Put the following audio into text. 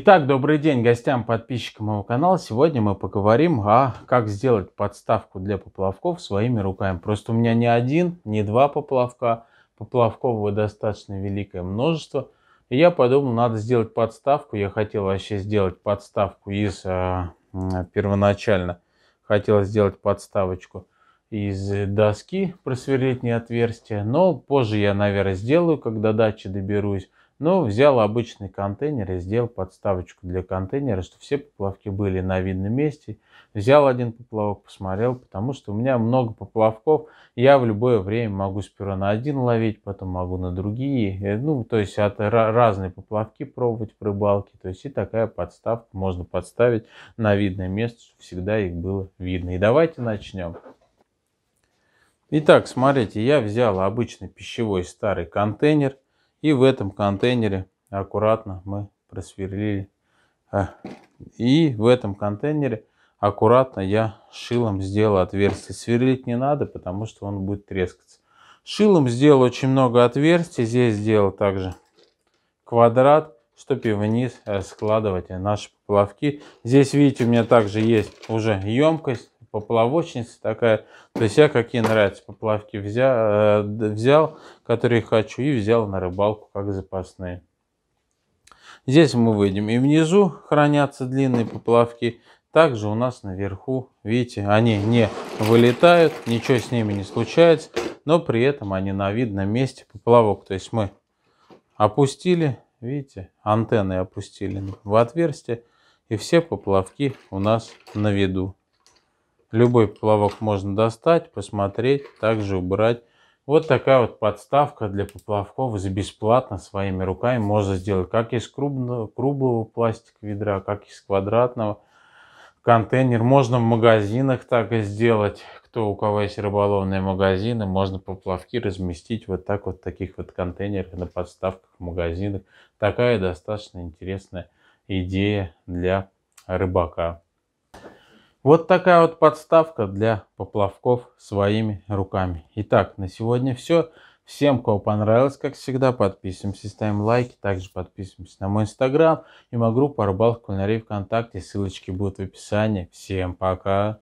Итак, добрый день гостям, подписчикам моего канала. Сегодня мы поговорим о как сделать подставку для поплавков своими руками. Просто у меня не один, не два поплавка. Поплавков достаточно великое множество. И я подумал, надо сделать подставку. Я хотел вообще сделать подставку из... Э, первоначально хотел сделать подставочку из доски, просверлить не отверстие. Но позже я, наверное, сделаю, когда дачи доберусь. Но взял обычный контейнер и сделал подставочку для контейнера, чтобы все поплавки были на видном месте. Взял один поплавок, посмотрел, потому что у меня много поплавков. Я в любое время могу сперва на один ловить, потом могу на другие. Э, ну, то есть от разные поплавки пробовать в рыбалке. То есть и такая подставка можно подставить на видное место, чтобы всегда их было видно. И давайте начнем. Итак, смотрите, я взял обычный пищевой старый контейнер и в этом контейнере аккуратно мы просверлили. А, и в этом контейнере аккуратно я шилом сделал отверстие. Сверлить не надо, потому что он будет трескаться. Шилом сделал очень много отверстий. Здесь сделал также квадрат, чтобы вниз э, складывать наши поплавки. Здесь, видите, у меня также есть уже емкость поплавочница такая. То есть я какие нравятся поплавки взял, э, взял, которые хочу, и взял на рыбалку как запасные. Здесь мы выйдем. И внизу хранятся длинные поплавки. Также у нас наверху, видите, они не вылетают, ничего с ними не случается, но при этом они на видном месте поплавок. То есть мы опустили, видите, антенны опустили в отверстие, и все поплавки у нас на виду. Любой поплавок можно достать, посмотреть, также убрать. Вот такая вот подставка для поплавков бесплатно своими руками можно сделать как из крупного, круглого пластика ведра, как из квадратного. Контейнер можно в магазинах так и сделать. Кто у кого есть рыболовные магазины, можно поплавки разместить вот так вот в таких вот контейнерах на подставках в магазинах. Такая достаточно интересная идея для рыбака. Вот такая вот подставка для поплавков своими руками. Итак, на сегодня все. Всем, кого понравилось, как всегда, подписываемся, ставим лайки, также подписываемся на мой инстаграм и моя группа Рыбалка Кулинарий ВКонтакте. Ссылочки будут в описании. Всем пока!